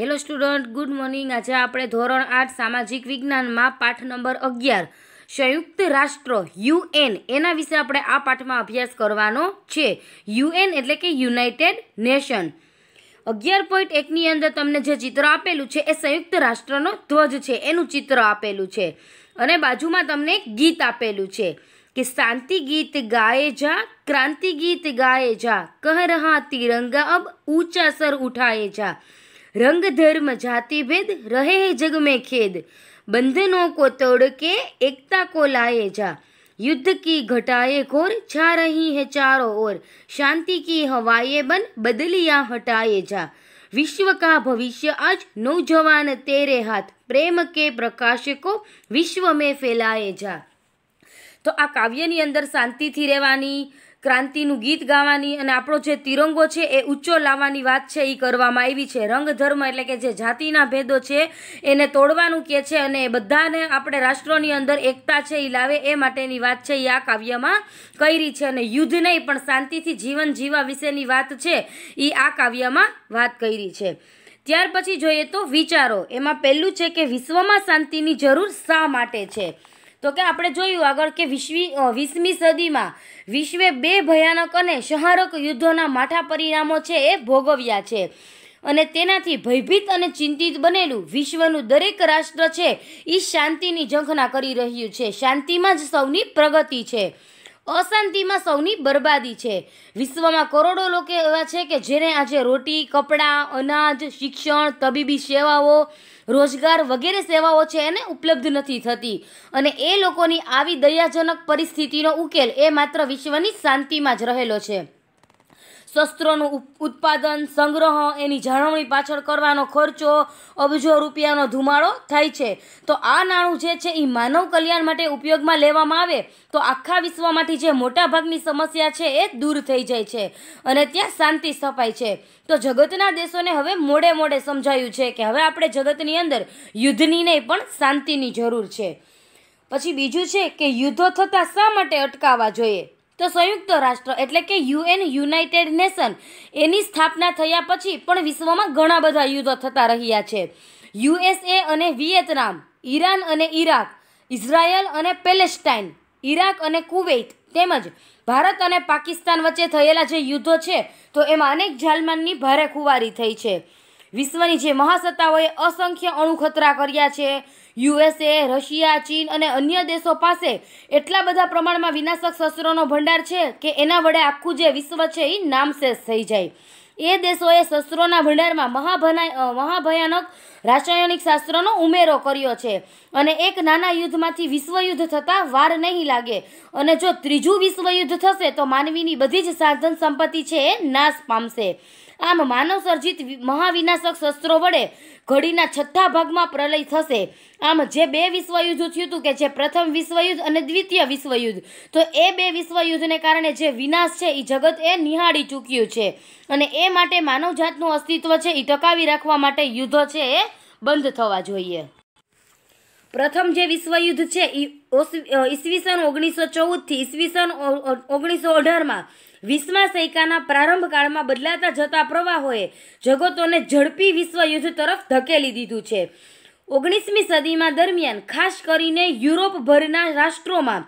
hello student good morning આજે આપણે ધોરણ આઠ સામાજિક વિજ્ઞાનમાં પાઠ નંબર અગિયાર સંયુક્ત રાષ્ટ્ર યુએન એના વિશે આપણે આ પાઠમાં અભ્યાસ કરવાનો છે યુએન એટલે કે યુનાઇટેડ નેશન અગિયાર પોઈન્ટ એકની અંદર તમને જે ચિત્ર આપેલું છે એ સંયુક્ત રાષ્ટ્રનો ધ્વજ છે એનું ચિત્ર આપેલું છે અને બાજુમાં તમને ગીત આપેલું છે કે શાંતિ ગીત ગાયે જા ક્રાંતિ ગીત ગાયે જા કહ રહા તિરંગા અબ ઊંચા સર ઉઠાએ જા रंग धर्म जाति भेद रहे जग में खेद बंधनों को तोड़ के एकता को लाए जा युद्ध की घटाए घोर छा रही है चारों ओर शांति की हवाएं बन बदलियां हटाए जा विश्व का भविष्य आज नौजवान तेरे हाथ प्रेम के प्रकाश को विश्व में મેં जा तो आ काव्य अंदर शांति थी रहनी ક્રાંતિનું ગીત ગાવાની અને આપણો જે તિરંગો છે એ ઊંચો લાવવાની વાત છે એ કરવામાં આવી છે રંગ ધર્મ એટલે કે જે જાતિના ભેદો છે એને તોડવાનું કહે છે અને બધાને આપણે રાષ્ટ્રોની અંદર એકતા છે એ લાવે એ માટેની વાત છે એ આ કાવ્યમાં કરી છે અને યુદ્ધ નહીં પણ શાંતિથી જીવન જીવવા વિશેની વાત છે એ આ કાવ્યમાં વાત કરી છે ત્યાર પછી જોઈએ તો વિચારો એમાં પહેલું છે કે વિશ્વમાં શાંતિની જરૂર શા માટે છે તો કે આપણે જોયું આગળ કે વીસમી વીસમી સદીમાં વિશ્વે બે ભયાનક અને સહારક યુદ્ધોના માઠા પરિણામો છે એ ભોગવ્યા છે અને તેનાથી ભયભીત અને ચિંતિત બનેલું વિશ્વનું દરેક રાષ્ટ્ર છે એ શાંતિની ઝંખના કરી રહ્યું છે શાંતિમાં જ સૌની પ્રગતિ છે અશાંતિમાં સૌની બરબાદી છે વિશ્વમાં કરોડો લોકો એવા છે કે જેને આજે રોટી કપડાં અનાજ શિક્ષણ તબીબી સેવાઓ રોજગાર વગેરે સેવાઓ છે એને ઉપલબ્ધ નથી થતી અને એ લોકોની આવી દયાજનક પરિસ્થિતિનો ઉકેલ એ માત્ર વિશ્વની શાંતિમાં જ રહેલો છે શસ્ત્રોનું ઉત્પાદન સંગ્રહ એની જાળવણી પાછળ કરવાનો ખર્ચો અબજો રૂપિયાનો ધુમાડો થાય છે તો આ નાણું જે છે એ માનવ કલ્યાણ માટે ઉપયોગમાં લેવામાં આવે તો આખા વિશ્વમાંથી જે મોટાભાગની સમસ્યા છે એ દૂર થઈ જાય છે અને ત્યાં શાંતિ સ્થપાય છે તો જગતના દેશોને હવે મોડે મોડે સમજાયું છે કે હવે આપણે જગતની અંદર યુદ્ધની નહીં પણ શાંતિની જરૂર છે પછી બીજું છે કે યુદ્ધો થતાં શા માટે અટકાવવા જોઈએ તો સંયુક્ત રાષ્ટ્ર એટલે કે યુએન યુનાઇટેડ નેશન એની સ્થાપના થયા પછી પણ વિશ્વમાં ઘણા બધા યુદ્ધો થતા રહ્યા છે યુએસએ અને વિયેતનામ ઈરાન અને ઈરાક ઇઝરાયલ અને પેલેસ્ટાઇન ઈરાક અને કુવૈત તેમજ ભારત અને પાકિસ્તાન વચ્ચે થયેલા જે યુદ્ધો છે તો એમાં અનેક જાલમાનની ભારે ખુવારી થઈ છે વિશ્વની જે મહાસત્તાઓએ અસંખ્ય અણુખતરા કર્યા છે યુએસએ રશિયા ચીન અને અન્ય દેશો પાસે એટલા બધા પ્રમાણમાં વિનાશક શસ્ત્રોનો ભંડાર છે કે એના વડે આખું જે વિશ્વ છે એ નામશેષ થઈ જાય એ દેશોએ શસ્ત્રોના ભંડારમાં મહાભના મહાભયાનક રાસાયણિક શાસ્ત્રનો ઉમેરો કર્યો છે અને એક નાના યુદ્ધમાંથી વિશ્વયુદ્ધ થતાં વાર નહીં લાગે અને જો ત્રીજું વિશ્વયુદ્ધ થશે તો માનવીની બધી જ સાધન સંપત્તિ છે એ નાશ પામશે આમ માનવ સર્જિત મહાવિનાશક શસ્ત્રો વડે ઘડીના છઠ્ઠા ભાગમાં પ્રલય થશે આમ જે બે વિશ્વયુદ્ધ થયું હતું કે જે પ્રથમ વિશ્વયુદ્ધ અને દ્વિતીય વિશ્વયુદ્ધ તો એ બે વિશ્વયુદ્ધને કારણે જે વિનાશ છે એ જગત એ નિહાળી ચૂક્યું છે અને એ માટે માનવજાતનું અસ્તિત્વ છે એ ટકાવી રાખવા માટે યુદ્ધો છે એ બંધ થવા જોઈએ પ્રથમ જે વિશ્વયુદ્ધ છે ઈસવીસન ઓગણીસો ચૌદથી ઈસવીસન ઓગણીસો અઢારમાં વીસમા સૈકાના પ્રારંભ કાળમાં બદલાતા જતા પ્રવાહોએ જગતોને ઝડપી વિશ્વયુદ્ધ તરફ ધકેલી દીધું છે ઓગણીસમી સદીમાં દરમિયાન ખાસ કરીને યુરોપભરના રાષ્ટ્રોમાં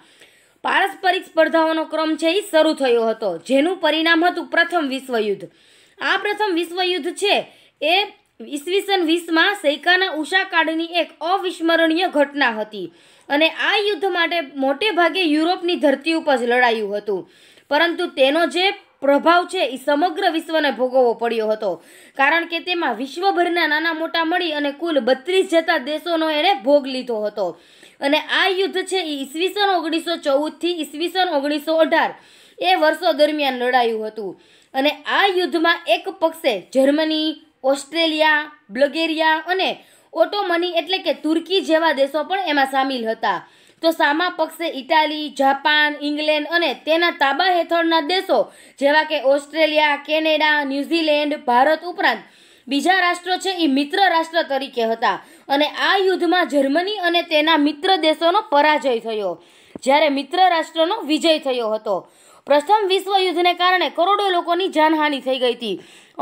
પારસ્પરિક સ્પર્ધાઓનો ક્રમ છે એ શરૂ થયો હતો જેનું પરિણામ હતું પ્રથમ વિશ્વયુદ્ધ આ પ્રથમ વિશ્વયુદ્ધ છે એ ઈસવીસન વીસમાં સૈકાના ઉષાકાળની એક અવિસ્મરણીય ઘટના હતી અને આ યુદ્ધ માટે મોટે ભાગે યુરોપની ધરતી ઉપર જ લડાયું હતું પરંતુ તેનો જે પ્રભાવ છે એ સમગ્ર વિશ્વને ભોગવવો પડ્યો હતો કારણ કે તેમાં વિશ્વભરના નાના મોટા મળી અને કુલ બત્રીસ જતા દેશોનો એણે ભોગ લીધો હતો અને આ યુદ્ધ છે એ ઈસવીસન ઓગણીસો ચૌદથી ઈસવીસન ઓગણીસો અઢાર એ વર્ષો દરમિયાન લડાયું હતું અને આ યુદ્ધમાં એક પક્ષે જર્મની ઓસ્ટ્રેલિયા બ્લગેરિયા અને ઓટોમની એટલે કે તુર્કી જેવા દેશો પણ એમાં સામેલ હતા તો સામા પક્ષે ઇટાલી જાપાન ઇંગ્લેન્ડ અને તેના તાબા હેઠળના દેશો જેવા કે ઓસ્ટ્રેલિયા કેનેડા ન્યૂઝીલેન્ડ ભારત ઉપરાંત બીજા રાષ્ટ્રો છે એ મિત્ર રાષ્ટ્ર તરીકે હતા અને આ યુદ્ધમાં જર્મની અને તેના મિત્ર દેશોનો પરાજય થયો જ્યારે મિત્ર રાષ્ટ્રનો વિજય થયો હતો પ્રથમ વિશ્વયુદ્ધને કારણે કરોડો લોકોની જાનહાનિ થઈ ગઈ હતી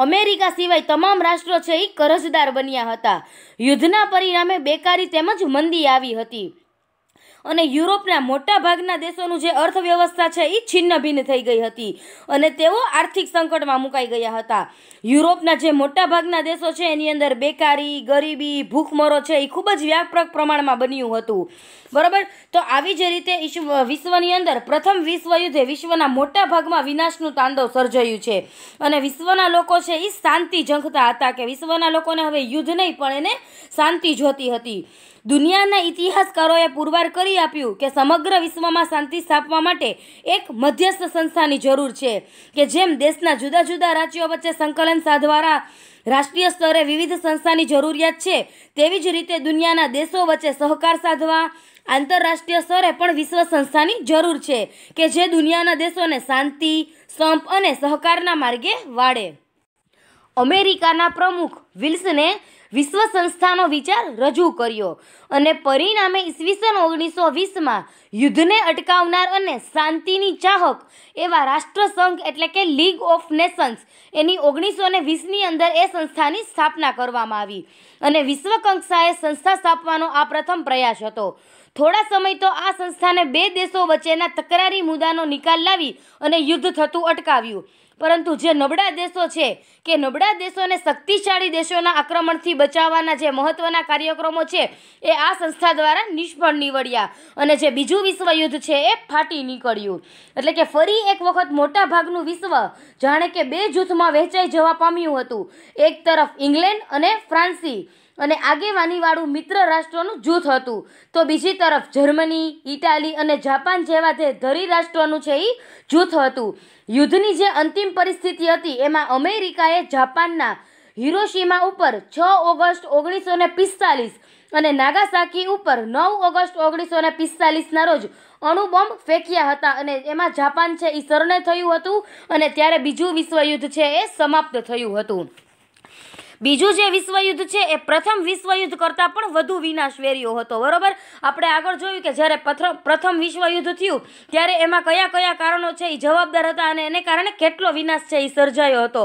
અમેરિકા સિવાય તમામ રાષ્ટ્રો છે એ કરજદાર બન્યા હતા યુદ્ધના પરિણામે બેકારી તેમજ મંદી આવી હતી અને યુરોપના મોટા ભાગના દેશોનું જે અર્થવ્યવસ્થા છે એ છિન્ન ભિન્ન થઈ ગઈ હતી અને તેઓ આર્થિક સંકટમાં મુકાઈ ગયા હતા યુરોપના જે મોટા ભાગના દેશો છે એની અંદર બેકારી ગરીબી ભૂખમરો છે એ ખૂબ જ વ્યાપક પ્રમાણમાં બન્યું હતું બરાબર તો આવી જ રીતે વિશ્વની અંદર પ્રથમ વિશ્વયુદ્ધે વિશ્વના મોટા ભાગમાં વિનાશનું તાંડવ સર્જાયું છે અને વિશ્વના લોકો છે એ શાંતિ ઝંખતા હતા કે વિશ્વના લોકોને હવે યુદ્ધ નહીં પણ એને શાંતિ જોતી હતી દુનિયાના ઇતિહાસકારોએ પુરવાર કરી આપ્યું કે સમગ્ર વિશ્વમાં શાંતિ સ્થાપવા માટે એક મધ્યસ્થ સંસ્થાની જરૂર છે કે જેમ દેશના જુદા જુદા રાજ્યો વચ્ચે સંકલન સાધવાના રાષ્ટ્રીય સ્તરે વિવિધ સંસ્થાની જરૂરિયાત છે તેવી જ રીતે દુનિયાના દેશો વચ્ચે સહકાર સાધવા આંતરરાષ્ટ્રીય સ્તરે પણ વિશ્વ સંસ્થાની જરૂર છે કે જે દુનિયાના દેશોને શાંતિ સંપ અને સહકારના માર્ગે વાળે અમેરિકાના પ્રમુખ વિલ્સને વિશ્વ સંસ્થાનો વિચાર રજૂ કર્યો અને પરિણામે ઈસવીસન ઓગણીસો વીસમાં યુદ્ધને અટકાવનાર અને શાંતિની ચાહક એવા રાષ્ટ્રસંઘ એટલે કે લીગ ઓફ નેશન્સ એની ઓગણીસો ને વીસની અંદર એ સંસ્થાની સ્થાપના કરવામાં આવી અને વિશ્વકક્ષાએ સંસ્થા સ્થાપવાનો આ પ્રથમ પ્રયાસ હતો થોડા સમય તો આ સંસ્થાને બે દેશો વચ્ચેના તકરારી મુદ્દાનો નિકાલ લાવી અને યુદ્ધ થતું અટકાવ્યું પરંતુ જે નબળા દેશો છે કે નબળા દેશોને શક્તિશાળી દેશોના આક્રમણથી બચાવવાના જે મહત્ત્વના કાર્યક્રમો છે એ આ સંસ્થા દ્વારા નિષ્ફળ નીવડ્યા અને જે બીજું વિશ્વયુદ્ધ છે એ ફાટી નીકળ્યું એટલે કે ફરી એક વખત મોટા ભાગનું વિશ્વ જાણે કે બે જૂથમાં વહેંચાઈ જવા પામ્યું હતું એક તરફ ઇંગ્લેન્ડ અને ફ્રાન્સી અને આગેવાનીવાળું મિત્ર રાષ્ટ્રોનું જૂથ હતું તો બીજી તરફ જર્મની ઇટાલી અને જાપાન જેવા જે ધરી રાષ્ટ્રોનું છે એ જૂથ હતું યુદ્ધની જે અંતિમ પરિસ્થિતિ હતી એમાં અમેરિકાએ જાપાનના હિરોશીમા ઉપર છ ઓગસ્ટ ઓગણીસો ને પિસ્તાલીસ અને નાગાસાકી ઉપર નવ ઓગસ્ટ ઓગણીસો ને પિસ્તાલીસના રોજ અણુબોમ્બ ફેંક્યા હતા અને એમાં જાપાન છે એ શરણે થયું હતું અને ત્યારે બીજું વિશ્વયુદ્ધ છે એ સમાપ્ત થયું હતું બીજું જે વિશ્વયુદ્ધ છે એ પ્રથમ વિશ્વયુદ્ધ કરતાં પણ વધુ વિનાશ વેર્યો હતો બરોબર આપણે આગળ જોયું કે જ્યારે પ્રથમ વિશ્વયુદ્ધ થયું ત્યારે એમાં કયા કયા કારણો છે એ જવાબદાર હતા અને એને કારણે કેટલો વિનાશ છે એ સર્જાયો હતો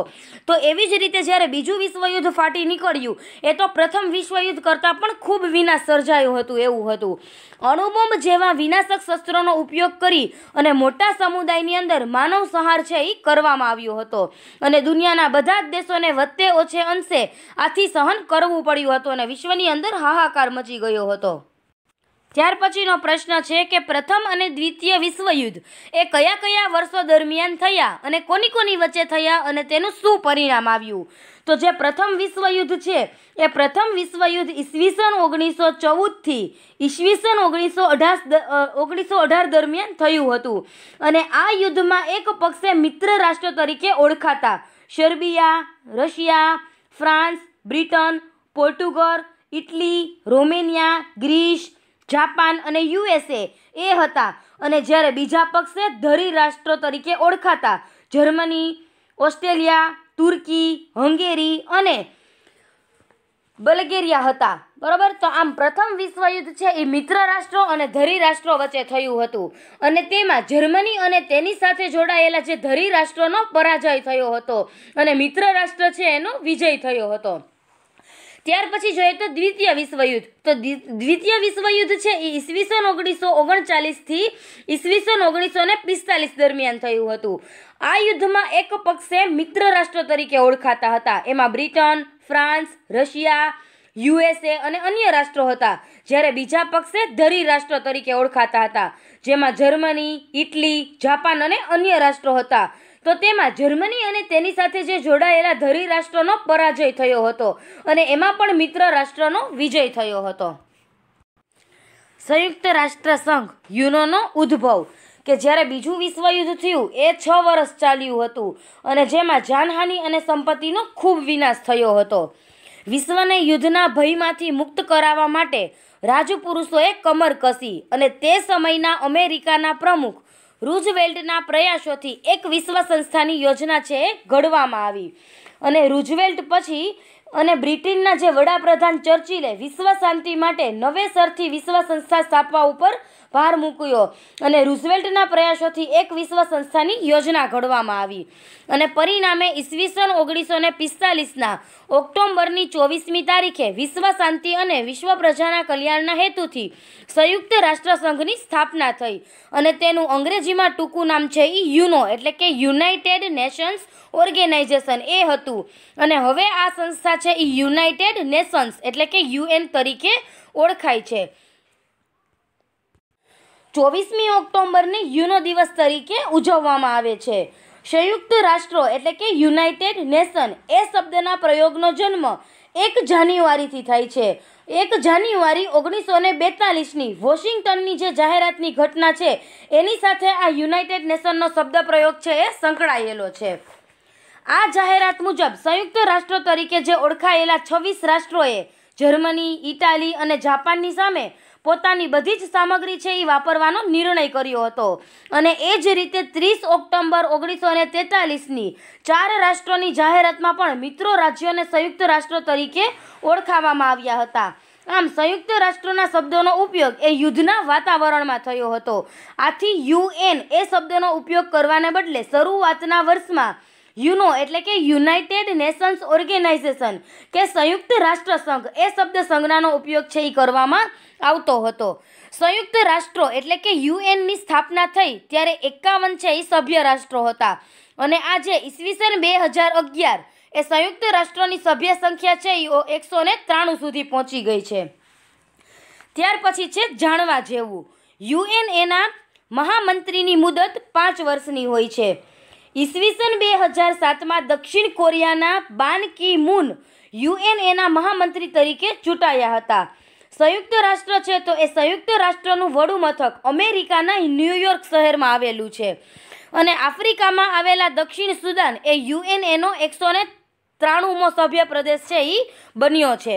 તો એવી જ રીતે જ્યારે બીજું વિશ્વયુદ્ધ ફાટી નીકળ્યું એ તો પ્રથમ વિશ્વયુદ્ધ કરતાં પણ ખૂબ વિનાશ સર્જાયું હતું એવું હતું અણુબોમ્બ જેવા વિનાશક શસ્ત્રોનો ઉપયોગ કરી અને મોટા સમુદાયની અંદર માનવ સંહાર છે એ કરવામાં આવ્યો હતો અને દુનિયાના બધા જ દેશોને વધતે ઓછે અંશે આથી સહન કરવું પડ્યું હતું અને વિશ્વની અંદર હાહાકાર મચી ગયો હતો ત્યાર પછીનો પ્રશ્ન છે કે પ્રથમ અને દ્વિતીય વિશ્વયુદ્ધ એ કયા કયા વર્ષો દરમિયાન થયા અને કોની કોની વચ્ચે થયા અને તેનું શું પરિણામ આવ્યું તો જે પ્રથમ વિશ્વયુદ્ધ છે એ પ્રથમ વિશ્વયુદ્ધ ઈસવીસન ઓગણીસો ચૌદથી ઈસવીસન ઓગણીસો અઢાસ ઓગણીસો અઢાર દરમિયાન થયું હતું અને આ યુદ્ધમાં એક પક્ષે મિત્ર રાષ્ટ્ર તરીકે ઓળખાતા Serbia Russia France Britain Portugal Italy Romania Greece Japan અને યુએસએ એ હતા અને જ્યારે બીજા પક્ષે ધરી રાષ્ટ્રો તરીકે ઓળખાતા જર્મની ઓસ્ટ્રેલિયા તુર્કી હંગેરી અને બલ્ગેરિયા હતા બરાબર તો આમ પ્રથમ વિશ્વયુદ્ધ છે એ મિત્ર રાષ્ટ્રો અને ધરી રાષ્ટ્રો વચ્ચે થયું હતું અને તેમાં જર્મની અને તેની સાથે જોડાયેલા જે ધરી રાષ્ટ્રોનો પરાજય થયો હતો અને મિત્ર રાષ્ટ્ર છે એનો વિજય થયો હતો ત્યાર પછી જોઈએ તો દ્વિતીય વિશ્વયુદ્ધ તો દ્વિતીય વિશ્વયુદ્ધ છે એ ઈસવીસન ઓગણીસો ઓગણચાલીસથી ઈસવીસન ઓગણીસો ને પિસ્તાલીસ દરમિયાન થયું હતું આ યુદ્ધમાં એક પક્ષે મિત્ર રાષ્ટ્ર તરીકે ઓળખાતા હતા એમાં બ્રિટન ફ્રાન્સ રશિયા યુએસએ અને અન્ય રાષ્ટ્રો હતા જ્યારે બીજા પક્ષે ધરી રાષ્ટ્ર તરીકે ઓળખાતા હતા જેમાં જર્મની ઇટલી જાપાન અને અન્ય રાષ્ટ્રો હતા તો તેમાં જર્મની અને તેની સાથે જે જોડાયેલા ધરી રાષ્ટ્રનો પરાજય થયો હતો અને એમાં પણ મિત્ર રાષ્ટ્રનો વિજય થયો હતો સંયુક્ત રાષ્ટ્ર સંઘ યુનોનો ઉદ્ભવ કે જ્યારે બીજું વિશ્વયુદ્ધ થયું એ છ વર્ષ ચાલ્યું હતું અને જેમાં જાનહાનિ અને સંપત્તિનો ખૂબ વિનાશ થયો હતો વિશ્વને યુદ્ધના ભયમાંથી મુક્ત કરાવવા માટે રાજપુરુષોએ કમર કસી અને તે સમયના અમેરિકાના પ્રમુખ રૂઝવેલ્ટના પ્રયાસોથી એક વિશ્વ સંસ્થાની યોજના છે ઘડવામાં આવી અને રૂઝવેલ્ટ પછી અને બ્રિટનના જે વડાપ્રધાન ચર્ચિલે વિશ્વ શાંતિ માટે નવેસરથી વિશ્વ સંસ્થા સ્થાપવા ઉપર ભાર મૂક્યો અને રૂઝવેલ્ટના પ્રયાસોથી એક વિશ્વ સંસ્થાની યોજના ઘડવામાં આવી અને પરિણામે ઈસવીસન ઓગણીસો ને પિસ્તાલીસના ઓક્ટોબરની ચોવીસમી તારીખે વિશ્વ શાંતિ અને વિશ્વ પ્રજાના કલ્યાણના હેતુથી સંયુક્ત રાષ્ટ્રસંઘની સ્થાપના થઈ અને તેનું અંગ્રેજીમાં ટૂંકું નામ છે એ યુનો એટલે કે યુનાઇટેડ નેશન્સ ઓર્ગેનાઇઝેશન એ હતું અને હવે આ સંસ્થા છે એ યુનાઇટેડ નેશન્સ એટલે કે યુએન તરીકે ઓળખાય છે ચોવીસમી ઓક્ટોબરને યુનો દિવસ તરીકે ઉજવવામાં આવે છે સંયુક્ત રાષ્ટ્રો એટલે કે યુનાઇટેડ નેશન એ શબ્દના પ્રયોગનો જન્મ એક જાન્યુઆરીથી થાય છે એક જાન્યુઆરી ઓગણીસો ને બેતાલીસની વોશિંગ્ટનની જે જાહેરાતની ઘટના છે એની સાથે આ યુનાઇટેડ નેશનનો શબ્દ પ્રયોગ છે એ સંકળાયેલો છે આ જાહેરાત મુજબ સંયુક્ત રાષ્ટ્રો તરીકે જે ઓળખાયેલા છવ્વીસ રાષ્ટ્રોએ જર્મની ઇટાલી અને જાપાનની સામે પોતાની બધી જ સામગ્રી છે એ વાપરવાનો નિર્ણય કર્યો હતો અને એ જ રીતે ત્રીસ ઓક્ટોબર ઓગણીસો અને તેતાલીસની ચાર રાષ્ટ્રોની જાહેરાતમાં પણ મિત્રો રાજ્યોને સંયુક્ત રાષ્ટ્રો તરીકે ઓળખાવામાં આવ્યા હતા આમ સંયુક્ત રાષ્ટ્રના શબ્દોનો ઉપયોગ એ યુદ્ધના વાતાવરણમાં થયો હતો આથી યુએન એ શબ્દનો ઉપયોગ કરવાને બદલે શરૂઆતના વર્ષમાં યુનો એટલે કે યુનાઇટેડ નેશન્સ ઓર્ગેનાઇઝેશન કે સંયુક્ત રાષ્ટ્ર સંઘ એ શબ્દ સંજ્ઞાનો ઉપયોગ છે એ કરવામાં આવતો હતો સંયુક્ત રાષ્ટ્રો એટલે કે યુએનની સ્થાપના થઈ ત્યારે એકાવન છે એ સભ્ય રાષ્ટ્રો હતા અને આજે ઈસવીસન બે હજાર અગિયાર એ સંયુક્ત રાષ્ટ્રોની સભ્ય સંખ્યા છે એ એકસો ને ત્રાણું સુધી પહોંચી ગઈ છે ત્યાર પછી છે જાણવા જેવું એના મહામંત્રીની મુદત પાંચ વર્ષની હોય છે ઈસવીસન બે હજાર સાતમાં દક્ષિણ કોરિયાના બાન કી મૂન યુએનએના મહામંત્રી તરીકે ચૂંટાયા હતા સંયુક્ત રાષ્ટ્ર છે તો એ સંયુક્ત રાષ્ટ્રનું વડું મથક અમેરિકાના ન્યૂયોર્ક શહેરમાં આવેલું છે અને આફ્રિકામાં આવેલા દક્ષિણ સુદાન એ યુએનએનો એકસો ને ત્રાણુંમો સભ્ય પ્રદેશ છે એ બન્યો છે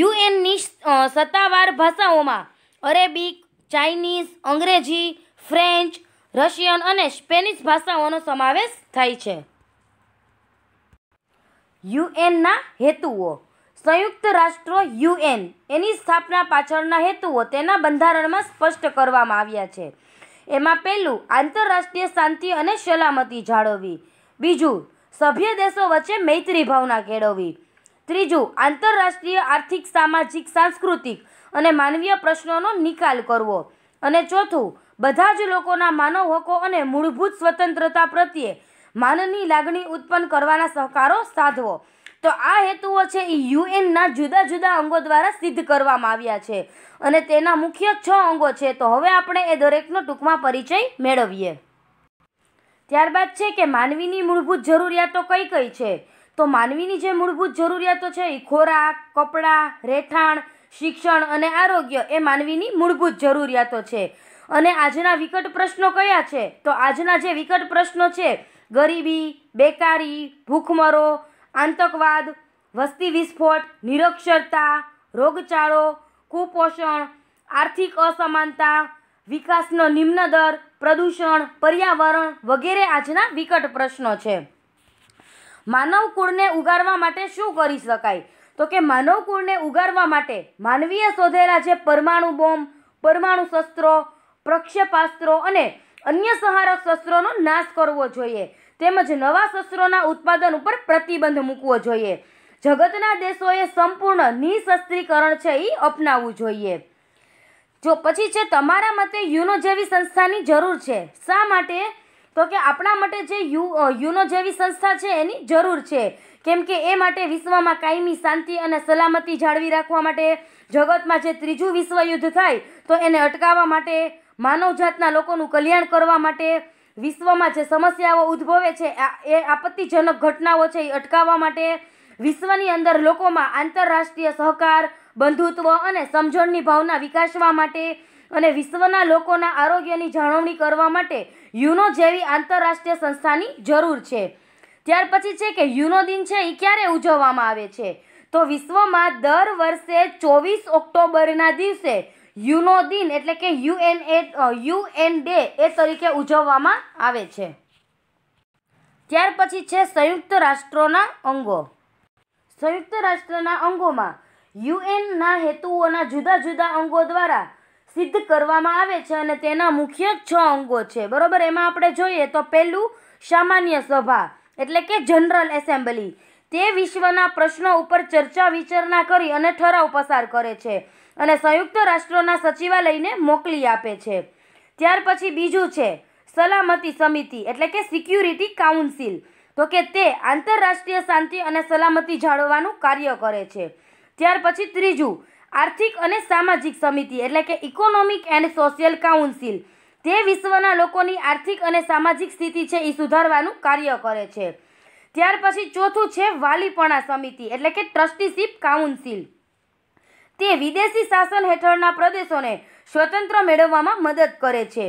યુએનની સત્તાવાર ભાષાઓમાં અરેબિક ચાઇનીઝ અંગ્રેજી ફ્રેન્ચ રશિયન અને સ્પેનિશ ભાષાઓનો સમાવેશ થાય છે યુએનના હેતુઓ સંયુક્ત રાષ્ટ્રો યુએન એની સ્થાપના પાછળના હેતુઓ તેના બંધારણમાં સ્પષ્ટ કરવામાં આવ્યા છે એમાં પહેલું આંતરરાષ્ટ્રીય શાંતિ અને સલામતી જાળવવી બીજું સભ્ય દેશો વચ્ચે મૈત્રી ભાવના કેળવવી ત્રીજું આંતરરાષ્ટ્રીય આર્થિક સામાજિક સાંસ્કૃતિક અને માનવીય પ્રશ્નોનો નિકાલ કરવો અને ચોથું બધા જ લોકોના માનવ હકો અને મૂળભૂત સ્વતંત્રતા પ્રત્યે માનની લાગણી ઉત્પન્ન કરવાના સહકારો સાધવો તો આ હેતુઓ છે એ યુએનના જુદા જુદા અંગો દ્વારા સિદ્ધ કરવામાં આવ્યા છે અને તેના મુખ્ય છ અંગો છે તો હવે આપણે એ દરેકનો ટૂંકમાં પરિચય મેળવીએ ત્યારબાદ છે કે માનવીની મૂળભૂત જરૂરિયાતો કઈ કઈ છે તો માનવીની જે મૂળભૂત જરૂરિયાતો છે એ ખોરાક કપડાં રહેઠાણ શિક્ષણ અને આરોગ્ય એ માનવીની મૂળભૂત જરૂરિયાતો છે અને આજના વિકટ પ્રશ્નો કયા છે તો આજના જે વિકટ પ્રશ્નો છે ગરીબી બેકારી ભૂખમરો આતંકવાદ વસ્તી વિસ્ફોટ નિરક્ષરતા રોગચાળો કુપોષણ આર્થિક અસમાનતા વિકાસનો નિમ્ન દર પ્રદૂષણ પર્યાવરણ વગેરે આજના વિકટ પ્રશ્નો છે માનવ કુળને ઉગારવા માટે શું કરી શકાય તો કે માનવ કુળને ઉગારવા માટે માનવીએ શોધેલા જે પરમાણુ બોમ્બ પરમાણુ શસ્ત્રો પ્રક્ષેપાસ્ત્રો અને અન્ય સહારક શસ્ત્રોનો નાશ કરવો જોઈએ તેમજ નવા શસ્ત્રોના ઉત્પાદન ઉપર પ્રતિબંધ મૂકવો જોઈએ જગતના દેશોએ સંપૂર્ણ નિશસ્ત્રીકરણ છે એ અપનાવવું જોઈએ જો પછી છે તમારા મતે યુનો જેવી સંસ્થાની જરૂર છે શા માટે તો કે આપણા માટે જે યુ યુનો જેવી સંસ્થા છે એની જરૂર છે કેમ કે એ માટે વિશ્વમાં કાયમી શાંતિ અને સલામતી જાળવી રાખવા માટે જગતમાં જે ત્રીજું વિશ્વયુદ્ધ થાય તો એને અટકાવવા માટે માનવજાતના લોકોનું કલ્યાણ કરવા માટે વિશ્વમાં જે સમસ્યાઓ ઉદ્ભવે છે એ આપત્તિજનક ઘટનાઓ છે એ અટકાવવા માટે વિશ્વની અંદર લોકોમાં આંતરરાષ્ટ્રીય સહકાર બંધુત્વ અને સમજણની ભાવના વિકાસવા માટે અને વિશ્વના લોકોના આરોગ્યની જાળવણી કરવા માટે યુનો જેવી આંતરરાષ્ટ્રીય સંસ્થાની જરૂર છે ત્યાર પછી છે કે યુનો દિન છે એ ક્યારે ઉજવવામાં આવે છે તો વિશ્વમાં દર વર્ષે ચોવીસ ઓક્ટોબરના દિવસે યુનો દિન એટલે કે યુએન એ યુએન ડે એ તરીકે ઉજવવામાં આવે છે ત્યાર પછી છે સંયુક્ત રાષ્ટ્રોના અંગો સંયુક્ત રાષ્ટ્રના અંગોમાં યુએનના હેતુઓના જુદા જુદા અંગો દ્વારા સિદ્ધ કરવામાં આવે છે અને તેના મુખ્ય છ અંગો છે બરાબર એમાં આપણે જોઈએ તો પહેલું સામાન્ય સભા એટલે કે જનરલ એસેમ્બલી તે વિશ્વના પ્રશ્નો ઉપર ચર્ચા વિચારણા કરી અને ઠરાવ પસાર કરે છે અને સંયુક્ત રાષ્ટ્રોના સચિવાલયને મોકલી આપે છે ત્યાર પછી બીજું છે સલામતી સમિતિ એટલે કે સિક્યુરિટી કાઉન્સિલ તો કે તે આંતરરાષ્ટ્રીય શાંતિ અને સલામતી જાળવવાનું કાર્ય કરે છે ત્યાર પછી ત્રીજું આર્થિક અને સામાજિક સમિતિ એટલે કે ઇકોનોમિક એન્ડ સોશિયલ કાઉન્સિલ તે વિશ્વના લોકોની આર્થિક અને સામાજિક સ્થિતિ છે એ સુધારવાનું કાર્ય કરે છે ત્યાર પછી ચોથું છે વાલીપણા સમિતિ એટલે કે ટ્રસ્ટીશીપ કાઉન્સિલ તે વિદેશી શાસન હેઠળના પ્રદેશોને સ્વતંત્ર મેળવવામાં મદદ કરે છે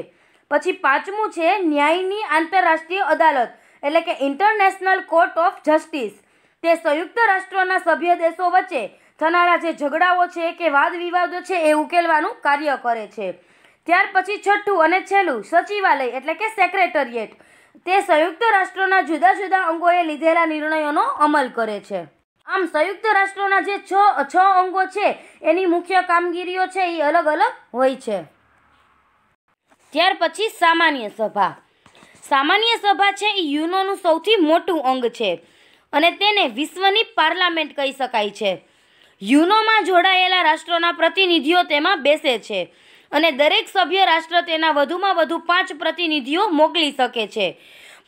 પછી પાંચમું છે ન્યાયની આંતરરાષ્ટ્રીય અદાલત એટલે કે ઇન્ટરનેશનલ કોર્ટ ઓફ જસ્ટિસ તે સંયુક્ત રાષ્ટ્રોના સભ્ય દેશો વચ્ચે થનારા જે ઝઘડાઓ છે કે વાદ વિવાદો છે એ ઉકેલવાનું કાર્ય કરે છે ત્યાર પછી છઠ્ઠું અને છેલ્લું સચિવાલય એટલે કે સેક્રેટરિયેટ તે સંયુક્ત રાષ્ટ્રોના જુદા જુદા અંગોએ લીધેલા નિર્ણયોનો અમલ કરે છે આમ સંયુક્ત રાષ્ટ્રોના જે છ છ અંગો છે એની મુખ્ય કામગીરીઓ છે એ અલગ અલગ હોય છે ત્યાર પછી સામાન્ય સભા સામાન્ય સભા છે એ યુનોનું સૌથી મોટું અંગ છે અને તેને વિશ્વની પાર્લામેન્ટ કહી શકાય છે યુનોમાં જોડાયેલા રાષ્ટ્રોના પ્રતિનિધિઓ તેમાં બેસે છે અને દરેક સભ્ય રાષ્ટ્ર તેના વધુમાં વધુ પાંચ પ્રતિનિધિઓ મોકલી શકે છે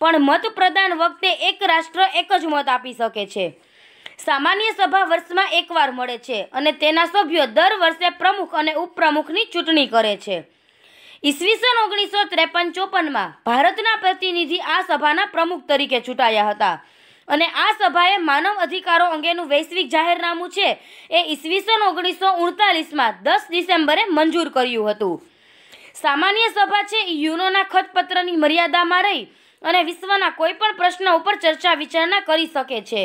પણ મત પ્રદાન વખતે એક રાષ્ટ્ર એક જ મત આપી શકે છે સામાન્ય સભા વર્ષમાં એકવાર મળે છે અને તેના સભ્યો દર વર્ષે પ્રમુખ અને ઉપપ્રમુખની ચૂંટણી કરે છે ઈસવીસન ઓગણીસો ત્રેપન ચોપનમાં ભારતના પ્રતિનિધિ આ સભાના પ્રમુખ તરીકે ચૂંટાયા હતા અને આ સભાએ માનવ અધિકારો અંગેનું વૈશ્વિક જાહેરનામું છે એ ઈસવીસન ઓગણીસો ઉડતાલીસમાં દસ ડિસેમ્બરે મંજૂર કર્યું હતું સામાન્ય સભા છે એ યુનોના ખતપત્રની મર્યાદામાં રહી અને વિશ્વના કોઈ પણ પ્રશ્ન ઉપર ચર્ચા વિચારણા કરી શકે છે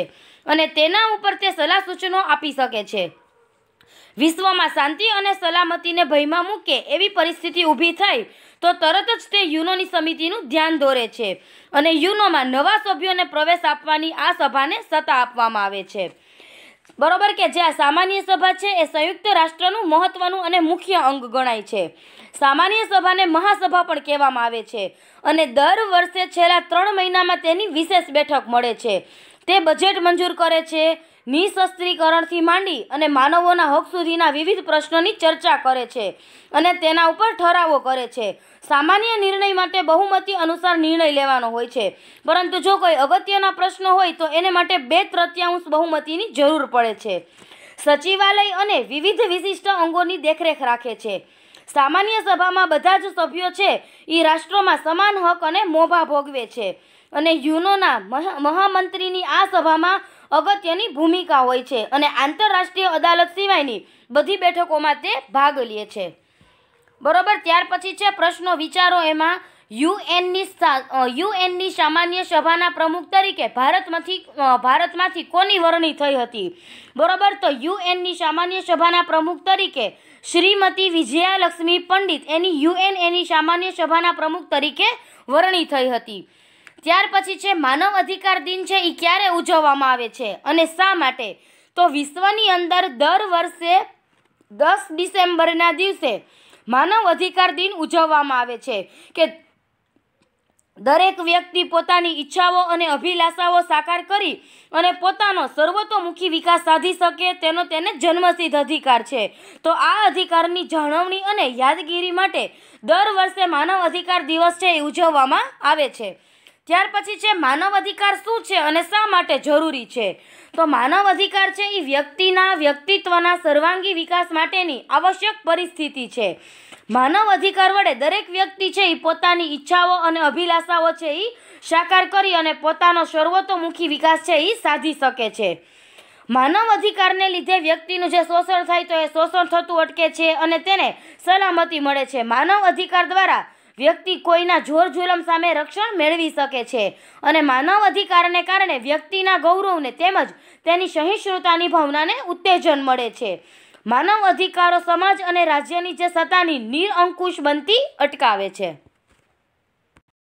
અને તેના ઉપર તે સલાહ સૂચનો આપી શકે છે વિશ્વમાં શાંતિ અને સલામતીને ભયમાં મૂકે એવી પરિસ્થિતિ ઊભી થાય તો તરત જ તે યુનોની સમિતિનું ધ્યાન દોરે છે અને યુનોમાં નવા સભ્યોને પ્રવેશ આપવાની આ સભાને સત્તા આપવામાં આવે છે બરોબર કે જે આ સામાન્ય સભા છે એ સંયુક્ત રાષ્ટ્રનું મહત્વનું અને મુખ્ય અંગ ગણાય છે સામાન્ય સભાને મહાસભા પણ કહેવામાં આવે છે અને દર વર્ષે છેલ્લા ત્રણ મહિનામાં તેની વિશેષ બેઠક મળે છે તે બજેટ મંજૂર કરે છે નિઃશસ્ત્રીકરણથી માંડી અને માનવોના હક સુધીના વિવિધ પ્રશ્નોની ચર્ચા કરે છે અને તેના ઉપર ઠરાવો કરે છે સામાન્ય નિર્ણય માટે બહુમતી અનુસાર નિર્ણય લેવાનો હોય છે પરંતુ જો કોઈ અગત્યના પ્રશ્નો હોય તો એને માટે બે તૃતીયાંશ બહુમતીની જરૂર પડે છે સચિવાલય અને વિવિધ વિશિષ્ટ અંગોની દેખરેખ રાખે છે સામાન્ય સભામાં બધા જ સભ્યો છે એ રાષ્ટ્રોમાં સમાન હક અને મોભા ભોગવે છે અને યુનોના મહામંત્રીની આ સભામાં અગત્યની ભૂમિકા હોય છે અને આંતરરાષ્ટ્રીય અદાલત સિવાયની બધી બેઠકોમાં તે ભાગ લે છે બરોબર ત્યાર પછી છે પ્રશ્નો વિચારો એમાં યુએનની યુએનની સામાન્ય સભાના પ્રમુખ તરીકે ભારતમાંથી ભારતમાંથી કોની વરણી થઈ હતી બરોબર તો યુએનની સામાન્ય સભાના પ્રમુખ તરીકે શ્રીમતી વિજયાલક્ષ્મી પંડિત એની યુએન એની સામાન્ય સભાના પ્રમુખ તરીકે વરણી થઈ હતી ત્યાર પછી છે માનવ અધિકાર દિન છે એ ક્યારે ઉજવવામાં આવે છે અને શા માટે તો વિશ્વની અંદર દર વર્ષે દસ ડિસેમ્બરના દિવસે માનવ અધિકાર દિન ઉજવવામાં આવે છે કે દરેક વ્યક્તિ પોતાની ઈચ્છાઓ અને અભિલાષાઓ સાકાર કરી અને પોતાનો સર્વતોમુખી વિકાસ સાધી શકે તેનો તેને જન્મસિદ્ધ અધિકાર છે તો આ અધિકારની જાળવણી અને યાદગીરી માટે દર વર્ષે માનવ અધિકાર દિવસ છે એ ઉજવવામાં આવે છે ત્યાર પછી છે માનવ અધિકાર શું છે અને શા માટે જરૂરી છે તો માનવ અધિકાર છે એ વ્યક્તિના વ્યક્તિત્વના સર્વાંગી વિકાસ માટેની આવશ્યક પરિસ્થિતિ છે માનવ અધિકાર વડે દરેક વ્યક્તિ છે એ પોતાની ઈચ્છાઓ અને અભિલાષાઓ છે એ સાકાર કરી અને પોતાનો સર્વતોમુખી વિકાસ છે એ સાધી શકે છે માનવ અધિકારને લીધે વ્યક્તિનું જે શોષણ થાય તો એ શોષણ થતું અટકે છે અને તેને સલામતી મળે છે માનવ અધિકાર દ્વારા વ્યક્તિ કોઈના જોર જુલમ સામે રક્ષણ મેળવી શકે છે અને માનવ અધિકારને કારણે વ્યક્તિના ગૌરવને તેમજ તેની સહિષ્ણુતાની ભાવનાને ઉત્તેજન મળે છે માનવ અધિકારો સમાજ અને રાજ્યની જે સત્તાની નિરઅંકુશ બનતી અટકાવે છે